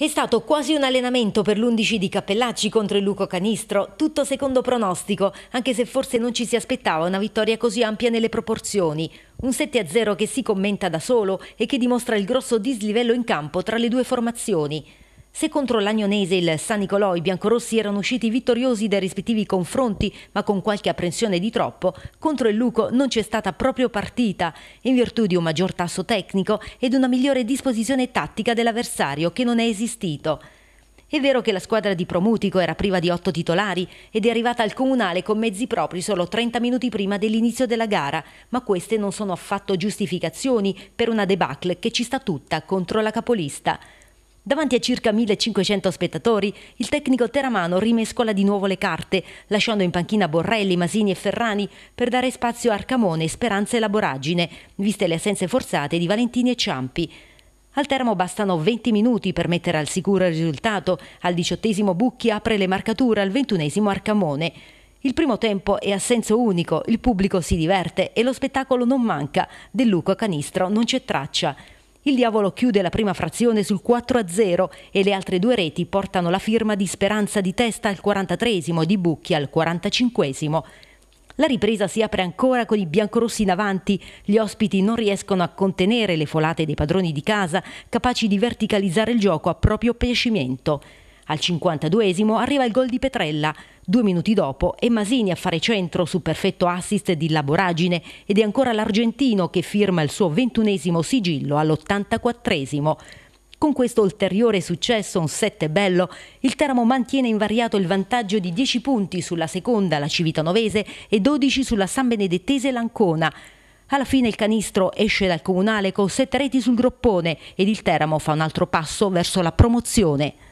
È stato quasi un allenamento per l'11 di Cappellacci contro il Luco Canistro, tutto secondo pronostico, anche se forse non ci si aspettava una vittoria così ampia nelle proporzioni. Un 7-0 che si commenta da solo e che dimostra il grosso dislivello in campo tra le due formazioni. Se contro l'Agnonese e il San Nicolò i biancorossi erano usciti vittoriosi dai rispettivi confronti, ma con qualche apprensione di troppo, contro il Luco non c'è stata proprio partita, in virtù di un maggior tasso tecnico ed una migliore disposizione tattica dell'avversario che non è esistito. È vero che la squadra di Promutico era priva di otto titolari ed è arrivata al comunale con mezzi propri solo 30 minuti prima dell'inizio della gara, ma queste non sono affatto giustificazioni per una debacle che ci sta tutta contro la capolista. Davanti a circa 1500 spettatori, il tecnico teramano rimescola di nuovo le carte, lasciando in panchina Borrelli, Masini e Ferrani per dare spazio a Arcamone, Speranza e Laboragine, viste le assenze forzate di Valentini e Ciampi. Al termo bastano 20 minuti per mettere al sicuro il risultato, al diciottesimo Bucchi apre le marcature, al ventunesimo Arcamone. Il primo tempo è a senso unico, il pubblico si diverte e lo spettacolo non manca, del Luco Canistro non c'è traccia. Il diavolo chiude la prima frazione sul 4-0 e le altre due reti portano la firma di Speranza di testa al 43 e di Bucchi al 45 la ripresa si apre ancora con i biancorossi in avanti. Gli ospiti non riescono a contenere le folate dei padroni di casa, capaci di verticalizzare il gioco a proprio piacimento. Al 52esimo arriva il gol di Petrella. Due minuti dopo è Masini a fare centro su perfetto assist di Laboragine ed è ancora l'argentino che firma il suo ventunesimo sigillo all'84esimo. Con questo ulteriore successo, un 7 bello, il Teramo mantiene invariato il vantaggio di 10 punti sulla seconda, la Civitanovese, e 12 sulla San Benedettese Lancona. Alla fine il canistro esce dal comunale con 7 reti sul groppone ed il Teramo fa un altro passo verso la promozione.